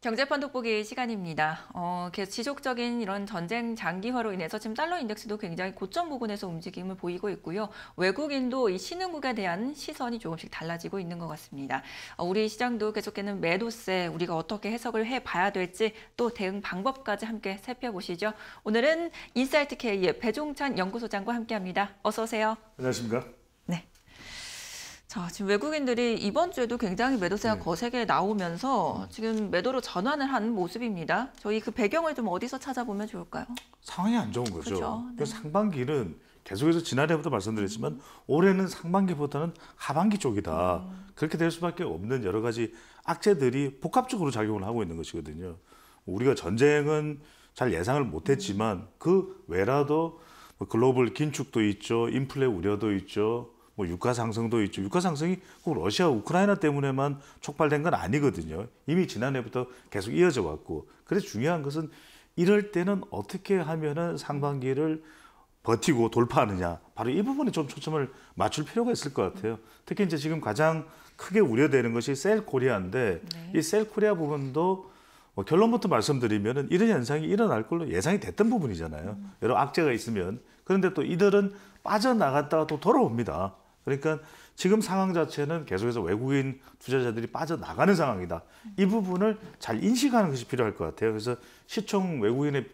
경제판 돋보기 시간입니다. 어, 계속 지속적인 이런 전쟁 장기화로 인해서 지금 달러 인덱스도 굉장히 고점 부근에서 움직임을 보이고 있고요. 외국인도 이 신흥국에 대한 시선이 조금씩 달라지고 있는 것 같습니다. 어, 우리 시장도 계속되는 매도세 우리가 어떻게 해석을 해봐야 될지 또 대응 방법까지 함께 살펴보시죠. 오늘은 인사이트K의 배종찬 연구소장과 함께합니다. 어서 오세요. 안녕하십니까. 자, 지금 외국인들이 이번 주에도 굉장히 매도세가 네. 거세게 나오면서 네. 지금 매도로 전환을 한 모습입니다. 저희 그 배경을 좀 어디서 찾아보면 좋을까요? 상황이 안 좋은 거죠. 그렇죠? 네. 상반기는 계속해서 지난해부터 말씀드렸지만 올해는 상반기보다는 하반기 쪽이다. 음. 그렇게 될 수밖에 없는 여러 가지 악재들이 복합적으로 작용을 하고 있는 것이거든요. 우리가 전쟁은 잘 예상을 못했지만 음. 그 외라도 뭐 글로벌 긴축도 있죠. 인플레 우려도 있죠. 뭐 유가 상승도 있죠. 유가 상승이 꼭 러시아 우크라이나 때문에만 촉발된 건 아니거든요. 이미 지난해부터 계속 이어져 왔고. 그래서 중요한 것은 이럴 때는 어떻게 하면은 상반기를 버티고 돌파하느냐. 바로 이 부분에 좀 초점을 맞출 필요가 있을 것 같아요. 특히 이제 지금 가장 크게 우려되는 것이 셀 코리아인데 네. 이셀 코리아 부분도 뭐 결론부터 말씀드리면은 이런 현상이 일어날 걸로 예상이 됐던 부분이잖아요. 여러 악재가 있으면 그런데 또 이들은 빠져나갔다가 또 돌아옵니다. 그러니까 지금 상황 자체는 계속해서 외국인 투자자들이 빠져나가는 상황이다. 이 부분을 잘 인식하는 것이 필요할 것 같아요. 그래서 시총 외국인의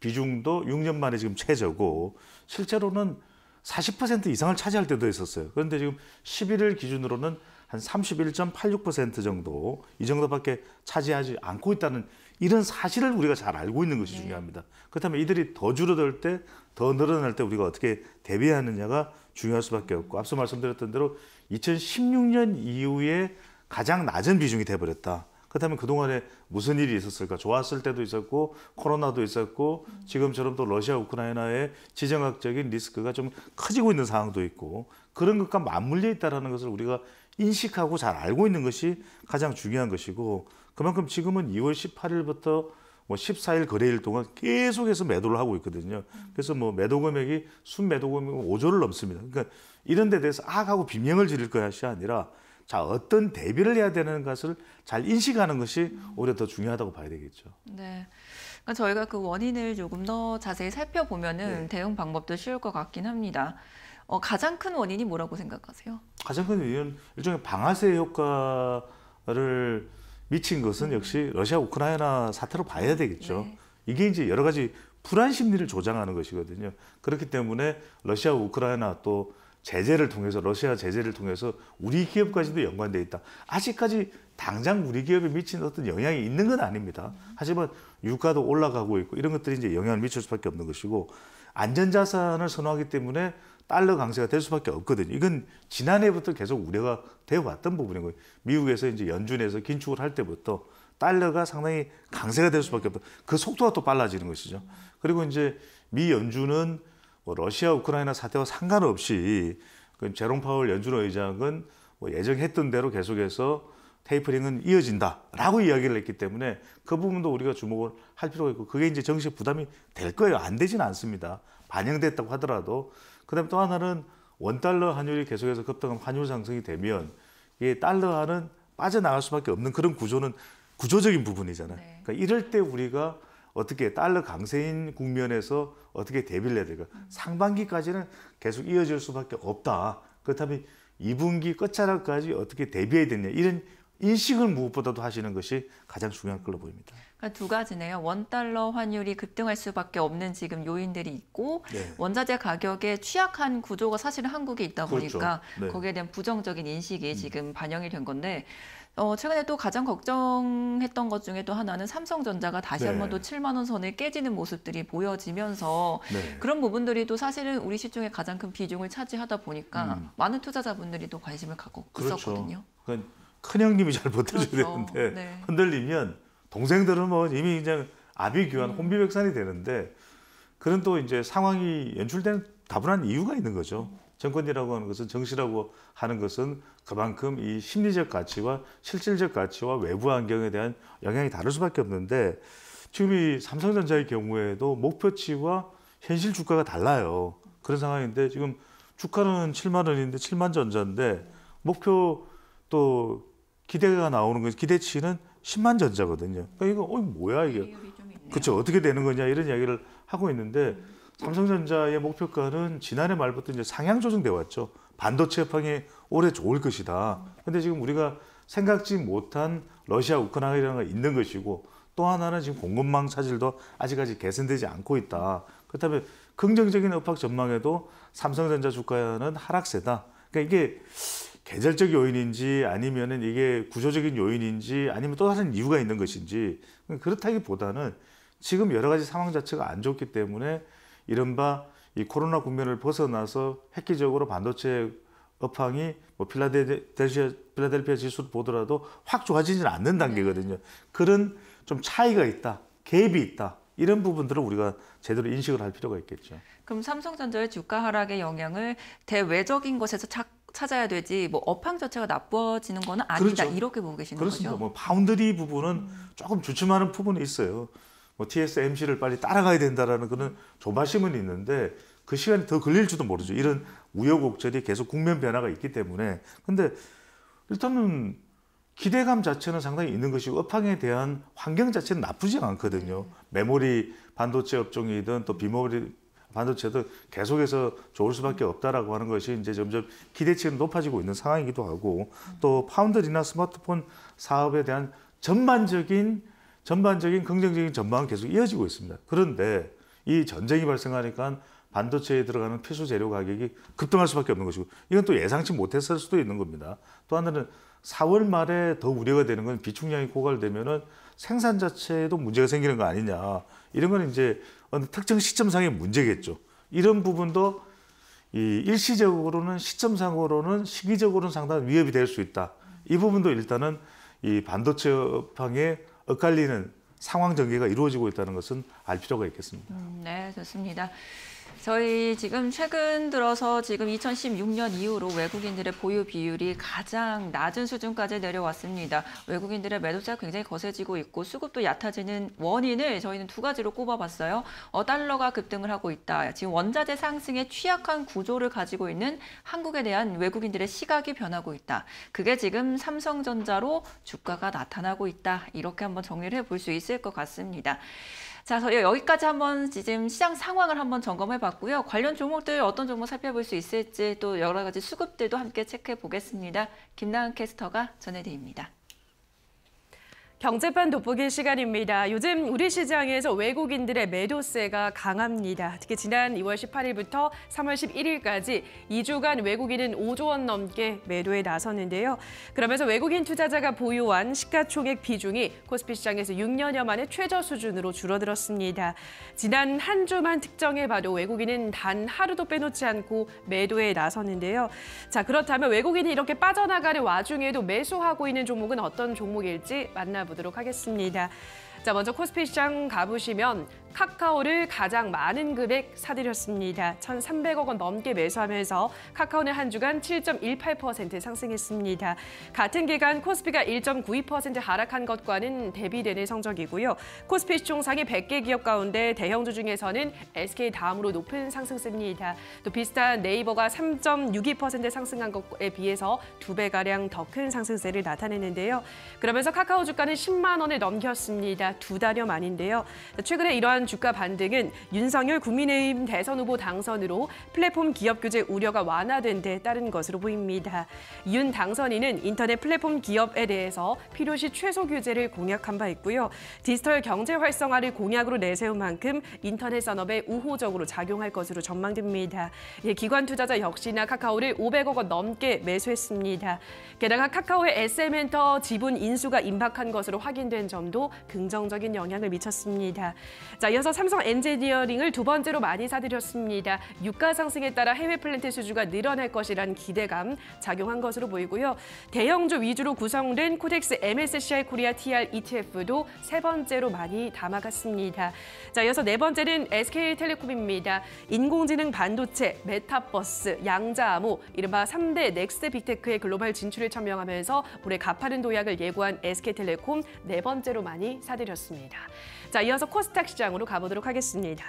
비중도 6년 만에 지금 최저고 실제로는 40% 이상을 차지할 때도 있었어요. 그런데 지금 11일 기준으로는 한 31.86% 정도 이 정도밖에 차지하지 않고 있다는 이런 사실을 우리가 잘 알고 있는 것이 네. 중요합니다. 그렇다면 이들이 더 줄어들 때, 더 늘어날 때 우리가 어떻게 대비하느냐가 중요할 수밖에 없고 앞서 말씀드렸던 대로 2016년 이후에 가장 낮은 비중이 돼버렸다. 그렇다면 그동안에 무슨 일이 있었을까? 좋았을 때도 있었고 코로나도 있었고 지금처럼 또 러시아 우크라이나의 지정학적인 리스크가 좀 커지고 있는 상황도 있고 그런 것과 맞물려 있다는 것을 우리가 인식하고 잘 알고 있는 것이 가장 중요한 것이고 그만큼 지금은 2월 18일부터 뭐 14일 거래일 동안 계속해서 매도를 하고 있거든요. 그래서 뭐 매도 금액이 순 매도 금액 5조를 넘습니다. 그러니까 이런 데 대해서 악 하고 빈명을 지를 것이 아니라 자 어떤 대비를 해야 되는 것을 잘 인식하는 것이 오히려 더 중요하다고 봐야 되겠죠. 네. 그러니까 저희가 그 원인을 조금 더 자세히 살펴보면은 네. 대응 방법도 쉬울 것 같긴 합니다. 어, 가장 큰 원인이 뭐라고 생각하세요? 가장 큰 원인은 일종의 방아쇠 효과를 미친 것은 음. 역시 러시아 우크라이나 사태로 봐야 되겠죠. 네. 이게 이제 여러 가지 불안 심리를 조장하는 것이거든요. 그렇기 때문에 러시아 우크라이나 또 제재를 통해서 러시아 제재를 통해서 우리 기업까지도 연관돼 있다. 아직까지 당장 우리 기업에 미친 어떤 영향이 있는 건 아닙니다. 음. 하지만 유가도 올라가고 있고 이런 것들이 이제 영향을 미칠 수밖에 없는 것이고 안전자산을 선호하기 때문에 달러 강세가 될 수밖에 없거든요. 이건 지난해부터 계속 우려가 되어 왔던 부분이고 미국에서 이제 연준에서 긴축을 할 때부터 달러가 상당히 강세가 될 수밖에 없다. 그 속도가 또 빨라지는 것이죠. 그리고 이제 미 연준은 뭐 러시아 우크라이나 사태와 상관없이 그 제롬 파월 연준 의장은 뭐 예정했던 대로 계속해서 테이프링은 이어진다라고 이야기를 했기 때문에 그 부분도 우리가 주목을 할 필요가 있고 그게 이제 정식 부담이 될 거예요. 안 되지는 않습니다. 반영됐다고 하더라도 그다음에 또 하나는 원달러 환율이 계속해서 급등한 환율 상승이 되면 이게 달러화는 빠져나갈 수밖에 없는 그런 구조는 구조적인 부분이잖아요. 네. 그러니까 이럴 때 우리가 어떻게 달러 강세인 국면에서 어떻게 대비를 해야 될까? 음. 상반기까지는 계속 이어질 수밖에 없다. 그렇다면 2분기 끝자락까지 어떻게 대비해야 되냐 이런 인식을 무엇보다도 하시는 것이 가장 중요한 걸로 보입니다. 그러니까 두 가지네요. 원 달러 환율이 급등할 수밖에 없는 지금 요인들이 있고 네. 원자재 가격에 취약한 구조가 사실은 한국에 있다 그렇죠. 보니까 네. 거기에 대한 부정적인 인식이 음. 지금 반영이 된 건데 어, 최근에 또 가장 걱정했던 것 중에 또 하나는 삼성전자가 다시 네. 한번 또 7만 원선에 깨지는 모습들이 보여지면서 네. 그런 부분들이 또 사실은 우리 시중에 가장 큰 비중을 차지하다 보니까 음. 많은 투자자분들이 또 관심을 갖고 그렇죠. 있었거든요. 그 큰형님이 잘 버텨줘야 그렇죠. 되는데 네. 흔들리면 동생들은 뭐 이미 그냥 아비규환 음. 혼비백산이 되는데 그런 또 이제 상황이 연출된 다분한 이유가 있는 거죠. 정권이라고 하는 것은 정시라고 하는 것은 그만큼 이 심리적 가치와 실질적 가치와 외부 환경에 대한 영향이 다를 수밖에 없는데 지금 이 삼성전자의 경우에도 목표치와 현실 주가가 달라요. 그런 상황인데 지금 주가는 7만 원인데 7만 전자인데 목표 또 기대가 나오는 거지 기대치는 10만 전자거든요. 그러니까 이거 어이 뭐야 이게? 그렇죠. 어떻게 되는 거냐 이런 이야기를 하고 있는데 음. 삼성전자의 목표가는 지난해 말부터 이제 상향 조정돼 왔죠. 반도체 여팡이 올해 좋을 것이다. 근데 지금 우리가 생각지 못한 러시아 우크라이나가 있는 것이고 또 하나는 지금 공급망 차질도 아직까지 개선되지 않고 있다. 그렇다면 긍정적인 업학 전망에도 삼성전자 주가는 하락세다. 그러니까 이게 계절적 요인인지 아니면은 이게 구조적인 요인인지 아니면 또 다른 이유가 있는 것인지 그렇다기보다는 지금 여러 가지 상황 자체가 안 좋기 때문에 이른바 이 코로나 국면을 벗어나서 획기적으로 반도체 업황이 뭐 필라델피아, 필라델피아 지수를 보더라도 확 좋아지지는 않는 단계거든요. 네. 그런 좀 차이가 있다, 갭이 있다. 이런 부분들을 우리가 제대로 인식을 할 필요가 있겠죠. 그럼 삼성전자의 주가 하락의 영향을 대외적인 것에서 착 찾아야 되지 뭐 업황 자체가 나빠지는 거는 아니다 그렇죠. 이렇게 보고 계시는 그렇습니다. 거죠. 뭐 뭐파운드리 부분은 음. 조금 주춤하는 부분이 있어요. 뭐 TSMC를 빨리 따라가야 된다라는 그런 조바심은 있는데 그 시간이 더 걸릴지도 모르죠. 이런 우여곡절이 계속 국면 변화가 있기 때문에 근데 일단은 기대감 자체는 상당히 있는 것이고 업황에 대한 환경 자체는 나쁘지 않거든요. 네. 메모리 반도체 업종이든 또 비메모리 반도체도 계속해서 좋을 수밖에 없다라고 하는 것이 이제 점점 기대치는 높아지고 있는 상황이기도 하고 또 파운드리나 스마트폰 사업에 대한 전반적인 전반적인 긍정적인 전망은 계속 이어지고 있습니다. 그런데 이 전쟁이 발생하니까 반도체에 들어가는 필수 재료 가격이 급등할 수밖에 없는 것이고 이건 또 예상치 못했을 수도 있는 겁니다. 또 하나는 4월 말에 더 우려가 되는 건 비축량이 고갈되면은 생산 자체에도 문제가 생기는 거 아니냐. 이런 건 이제 어느 특정 시점상의 문제겠죠. 이런 부분도 이 일시적으로는 시점상으로는 시기적으로는 상당한 위협이 될 수 있다. 이 부분도 일단은 이 반도체 업황에 엇갈리는 상황 전개가 이루어지고 있다는 것은 알 필요가 있겠습니다. 음, 네, 좋습니다. 저희 지금 최근 들어서 지금 2016년 이후로 외국인들의 보유 비율이 가장 낮은 수준까지 내려왔습니다. 외국인들의 매도세가 굉장히 거세지고 있고 수급도 얕아지는 원인을 저희는 두 가지로 꼽아봤어요. 어, 달러가 급등을 하고 있다. 지금 원자재 상승에 취약한 구조를 가지고 있는 한국에 대한 외국인들의 시각이 변하고 있다. 그게 지금 삼성전자로 주가가 나타나고 있다. 이렇게 한번 정리를 해 볼 수 있을 것 같습니다. 자, 저희 여기까지 한번 지금 시장 상황을 한번 점검해 봤고요. 관련 종목들 어떤 종목 살펴볼 수 있을지 또 여러 가지 수급들도 함께 체크해 보겠습니다. 김나은 캐스터가 전해드립니다. 경제판 돋보기 시간입니다. 요즘 우리 시장에서 외국인들의 매도세가 강합니다. 특히 지난 2월 18일부터 3월 11일까지 2주간 외국인은 5조 원 넘게 매도에 나섰는데요. 그러면서 외국인 투자자가 보유한 시가총액 비중이 코스피 시장에서 6년여 만에 최저 수준으로 줄어들었습니다. 지난 한 주만 특정해봐도 외국인은 단 하루도 빼놓지 않고 매도에 나섰는데요. 자 그렇다면 외국인이 이렇게 빠져나가는 와중에도 매수하고 있는 종목은 어떤 종목일지 만나보겠습니다. 보도록 하겠습니다. 자, 먼저 코스피 시장 가보시면 카카오를 가장 많은 금액 사들였습니다. 1,300억 원 넘게 매수하면서 카카오는 한 주간 7.18% 상승했습니다. 같은 기간 코스피가 1.92% 하락한 것과는 대비되는 성적이고요. 코스피 시총상위 100개 기업 가운데 대형주 중에서는 SK 다음으로 높은 상승세입니다. 또 비슷한 네이버가 3.62% 상승한 것에 비해서 두 배가량 더 큰 상승세를 나타냈는데요. 그러면서 카카오 주가는 10만 원을 넘겼습니다. 두 달여 만인데요. 최근에 이러한 이번 주가 반등은 윤석열 국민의힘 대선 후보 당선으로 플랫폼 기업 규제 우려가 완화된 데 따른 것으로 보입니다. 윤 당선인은 인터넷 플랫폼 기업에 대해서 필요시 최소 규제를 공약한 바 있고요. 디지털 경제 활성화를 공약으로 내세운 만큼 인터넷 산업에 우호적으로 작용할 것으로 전망됩니다. 예, 기관 투자자 역시나 카카오를 500억 원 넘게 매수했습니다. 게다가 카카오의 SM엔터 지분 인수가 임박한 것으로 확인된 점도 긍정적인 영향을 미쳤습니다. 자, 이어서 삼성 엔지니어링을 두 번째로 많이 사들였습니다. 유가 상승에 따라 해외 플랜트 수주가 늘어날 것이란 기대감 작용한 것으로 보이고요. 대형주 위주로 구성된 코덱스 MSCI 코리아 TR ETF도 세 번째로 많이 담아갔습니다. 자, 이어서 네 번째는 SK텔레콤입니다. 인공지능 반도체, 메타버스, 양자암호, 이른바 3대 넥스트 빅테크의 글로벌 진출에 참여하면서 올해 가파른 도약을 예고한 SK텔레콤 네 번째로 많이 사들였습니다. 자, 이어서 코스닥 시장으로 가보도록 하겠습니다.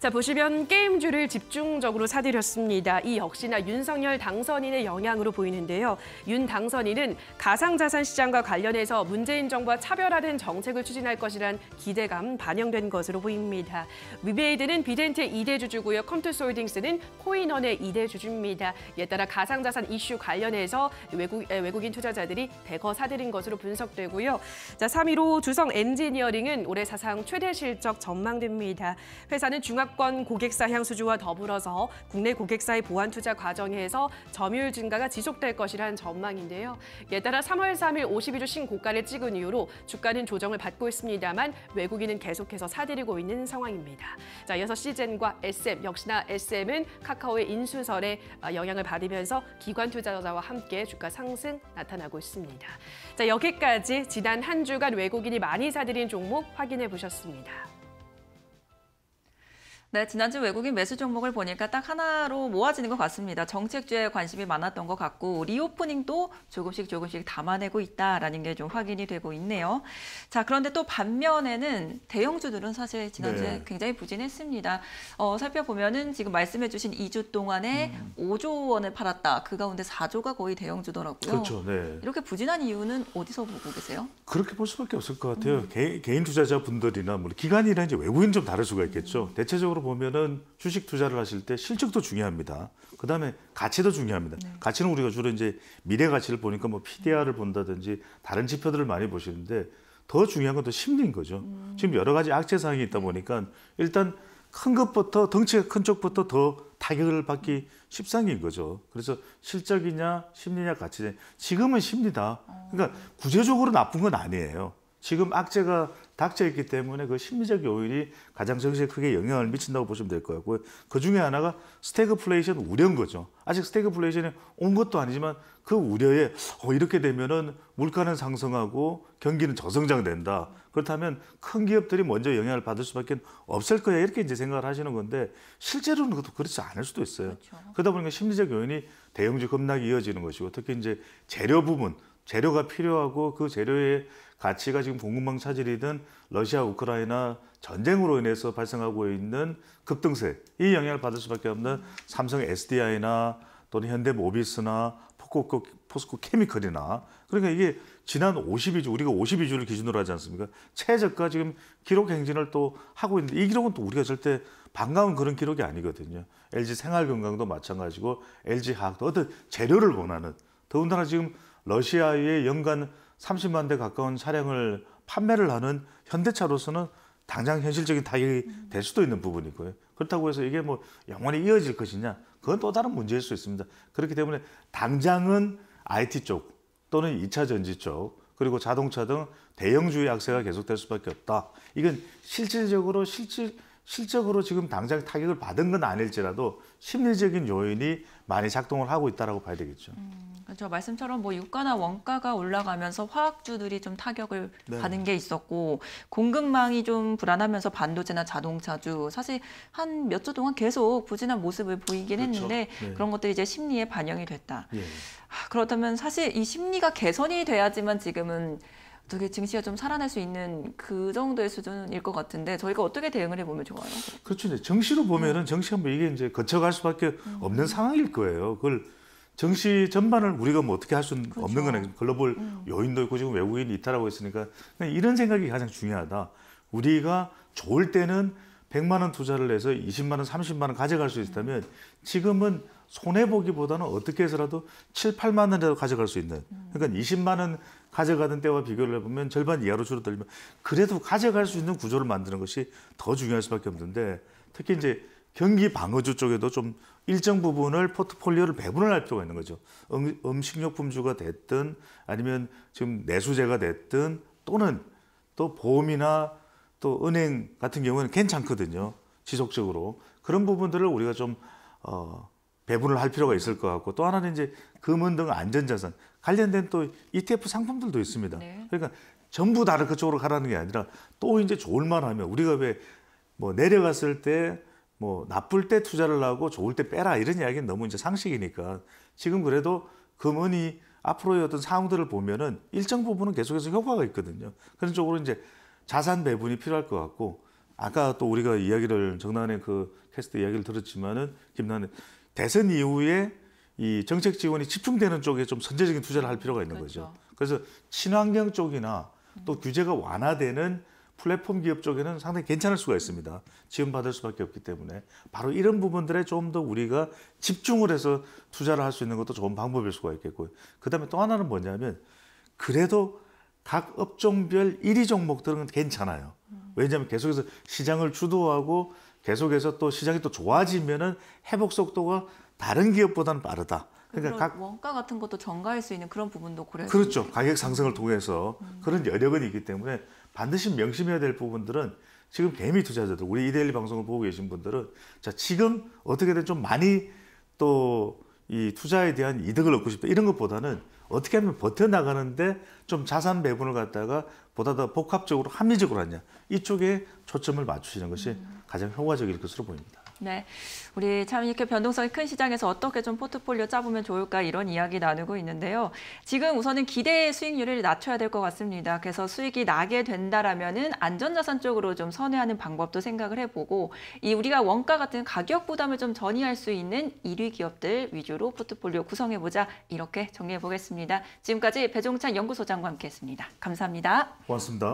자 보시면 게임주를 집중적으로 사들였습니다. 이 역시나 윤석열 당선인의 영향으로 보이는데요. 윤 당선인은 가상자산 시장과 관련해서 문재인 정부와 차별화된 정책을 추진할 것이란 기대감 반영된 것으로 보입니다. 위베이드는 비덴트의 이대 주주고요. 컴투솔딩스는 코인원의 이대 주주입니다. 이에 따라 가상자산 이슈 관련해서 외국, 외국인 투자자들이 대거 사들인 것으로 분석되고요. 자, 3위로 주성 엔지니어링은 올해 사상 최대 실적 전망됩니다. 회사는 중학 저가권 고객사 향수주와 더불어서 국내 고객사의 보완 투자 과정에서 점유율 증가가 지속될 것이라는 전망인데요. 이에 따라 3월 3일 52주 신고가를 찍은 이후로 주가는 조정을 받고 있습니다만 외국인은 계속해서 사들이고 있는 상황입니다. 자, 이어서 시젠과 SM, 역시나 SM은 카카오의 인수설에 어, 영향을 받으면서 기관 투자자와 함께 주가 상승 나타나고 있습니다. 자, 여기까지 지난 한 주간 외국인이 많이 사들인 종목 확인해 보셨습니다. 네, 지난주 외국인 매수 종목을 보니까 딱 하나로 모아지는 것 같습니다. 정책주에 관심이 많았던 것 같고 리오프닝도 조금씩 조금씩 담아내고 있다라는 게 좀 확인이 되고 있네요. 자, 그런데 또 반면에는 대형주들은 사실 지난주에 네. 굉장히 부진했습니다. 어, 살펴보면은 지금 말씀해주신 2주 동안에 음. 5조 원을 팔았다. 그 가운데 4조가 거의 대형주더라고요. 그렇죠. 네. 이렇게 부진한 이유는 어디서 보고 계세요? 그렇게 볼 수밖에 없을 것 같아요. 음. 개, 인 투자자분들이나 뭐기간이나 이제 외국인 좀 다를 수가 있겠죠. 음. 대체적으로 전반적으로 보면은 주식 투자를 하실 때 실적도 중요합니다. 그 다음에 가치도 중요합니다. 네. 가치는 우리가 주로 이제 미래 가치를 보니까 뭐 PDR을 본다든지 다른 지표들을 많이 보시는데 더 중요한 건 또 심리인 거죠. 음. 지금 여러 가지 악재 사항이 있다 보니까 일단 큰 것부터 덩치가 큰 쪽부터 더 타격을 받기 십상인 거죠. 그래서 실적이냐 심리냐 가치냐 지금은 심리다. 그러니까 어. 구조적으로 나쁜 건 아니에요. 지금 악재가 닥쳐 있기 때문에 그 심리적 요인이 가장 정신에 크게 영향을 미친다고 보시면 될 것 같고요. 그 중에 하나가 스태그플레이션 우려인 거죠. 아직 스태그플레이션이 온 것도 아니지만 그 우려에 어, 이렇게 되면은 물가는 상승하고 경기는 저성장된다. 그렇다면 큰 기업들이 먼저 영향을 받을 수밖에 없을 거야 이렇게 이제 생각을 하시는 건데 실제로는 그것도 그렇지 않을 수도 있어요. 그렇죠. 그러다 보니까 심리적 요인이 대형주 급락이 이어지는 것이고 특히 이제 재료 부분 재료가 필요하고 그 재료의 가치가 지금 공급망 차질이든 러시아 우크라이나 전쟁으로 인해서 발생하고 있는 급등세 이 영향을 받을 수밖에 없는 삼성 SDI나 또는 현대 모비스나 포스코, 포스코 케미컬이나 그러니까 이게 지난 52주 우리가 52주를 기준으로 하지 않습니까? 최저가 지금 기록 행진을 또 하고 있는데 이 기록은 또 우리가 절대 반가운 그런 기록이 아니거든요. LG 생활건강도 마찬가지고 LG 화학도 어떤 재료를 원하는 더군다나 지금 러시아의 연간 30만 대 가까운 차량을 판매를 하는 현대차로서는 당장 현실적인 타격이 될 수도 있는 부분이고요. 그렇다고 해서 이게 뭐 영원히 이어질 것이냐 그건 또 다른 문제일 수 있습니다. 그렇기 때문에 당장은 IT 쪽 또는 2차 전지 쪽 그리고 자동차 등 대형주의 약세가 계속될 수밖에 없다. 이건 실질적으로 실질 실적으로 지금 당장 타격을 받은 건 아닐지라도 심리적인 요인이 많이 작동을 하고 있다라고 봐야 되겠죠. 음. 저 말씀처럼 뭐 유가나 원가가 올라가면서 화학주들이 좀 타격을 네. 받은 게 있었고 공급망이 좀 불안하면서 반도체나 자동차주 사실 한 몇 주 동안 계속 부진한 모습을 보이긴 그렇죠. 했는데 네. 그런 것들이 이제 심리에 반영이 됐다. 예. 아, 그렇다면 사실 이 심리가 개선이 돼야지만 지금은 어떻게 증시가 좀 살아날 수 있는 그 정도의 수준일 것 같은데 저희가 어떻게 대응을 해보면 좋아요? 그렇죠. 이제 증시로 보면은 음. 증시가 뭐 이게 이제 거쳐갈 수밖에 음. 없는 음. 상황일 거예요. 그걸 정시 전반을 우리가 뭐 어떻게 할 수는 그렇죠. 없는 거네. 글로벌 음. 요인도 있고 지금 외국인이 있다라고 했으니까 이런 생각이 가장 중요하다. 우리가 좋을 때는 100만 원 투자를 해서 20만 원, 30만 원 가져갈 수 음. 있다면 지금은 손해 보기보다는 어떻게 해서라도 7, 8만 원이라도 가져갈 수 있는. 음. 그러니까 20만 원 가져가던 때와 비교를 해보면 절반 이하로 줄어들면 그래도 가져갈 수 있는 구조를 만드는 것이 더 중요할 수밖에 없는데 특히 이제 경기 방어주 쪽에도 좀 일정 부분을 포트폴리오를 배분을 할 필요가 있는 거죠. 음, 식료품주가 됐든 아니면 지금 내수제가 됐든 또는 또 보험이나 또 은행 같은 경우는 괜찮거든요. 지속적으로 그런 부분들을 우리가 좀 어, 배분을 할 필요가 있을 것 같고 또 하나는 이제 금은 등 안전자산 관련된 또 ETF 상품들도 있습니다. 네. 그러니까 전부 다 그쪽으로 가라는 게 아니라 또 이제 좋을 만하면 우리가 왜 뭐 내려갔을 때뭐 나쁠 때 투자를 하고 좋을 때 빼라 이런 이야기는 너무 이제 상식이니까 지금 그래도 금은이 앞으로의 어떤 상황들을 보면은 일정 부분은 계속해서 효과가 있거든요. 그런 쪽으로 이제 자산 배분이 필요할 것 같고 아까 또 우리가 이야기를 정난의 그 캐스트 이야기를 들었지만은 김난의 대선 이후에 이 정책 지원이 집중되는 쪽에 좀 선제적인 투자를 할 필요가 있는 그렇죠. 거죠. 그래서 친환경 쪽이나 또 규제가 완화되는 플랫폼 기업 쪽에는 상당히 괜찮을 수가 있습니다. 지원받을 수밖에 없기 때문에 바로 이런 부분들에 좀 더 우리가 집중을 해서 투자를 할 수 있는 것도 좋은 방법일 수가 있겠고요. 그다음에 또 하나는 뭐냐면 그래도 각 업종별 1위 종목들은 괜찮아요. 왜냐하면 계속해서 시장을 주도하고 계속해서 또 시장이 또 좋아지면은 회복 속도가 다른 기업보다는 빠르다. 그러니까 각 원가 같은 것도 전가할 수 있는 그런 부분도 고려해 그렇죠. 가격 상승을 통해서 음. 그런 여력은 있기 때문에 반드시 명심해야 될 부분들은 지금 개미 투자자들, 우리 이데일리 방송을 보고 계신 분들은 자, 지금 어떻게든 좀 많이 또 이 투자에 대한 이득을 얻고 싶다 이런 것보다는 어떻게 하면 버텨나가는데 좀 자산 배분을 갖다가 보다 더 복합적으로 합리적으로 하냐 이쪽에 초점을 맞추시는 것이 가장 효과적일 것으로 보입니다. 네, 우리 참 이렇게 변동성이 큰 시장에서 어떻게 좀 포트폴리오 짜보면 좋을까 이런 이야기 나누고 있는데요. 지금 우선은 기대 수익률을 낮춰야 될 것 같습니다. 그래서 수익이 나게 된다라면은 안전자산 쪽으로 좀 선회하는 방법도 생각을 해보고 이 우리가 원가 같은 가격 부담을 좀 전이할 수 있는 1위 기업들 위주로 포트폴리오 구성해보자 이렇게 정리해보겠습니다. 지금까지 배종찬 연구소장과 함께했습니다. 감사합니다. 고맙습니다.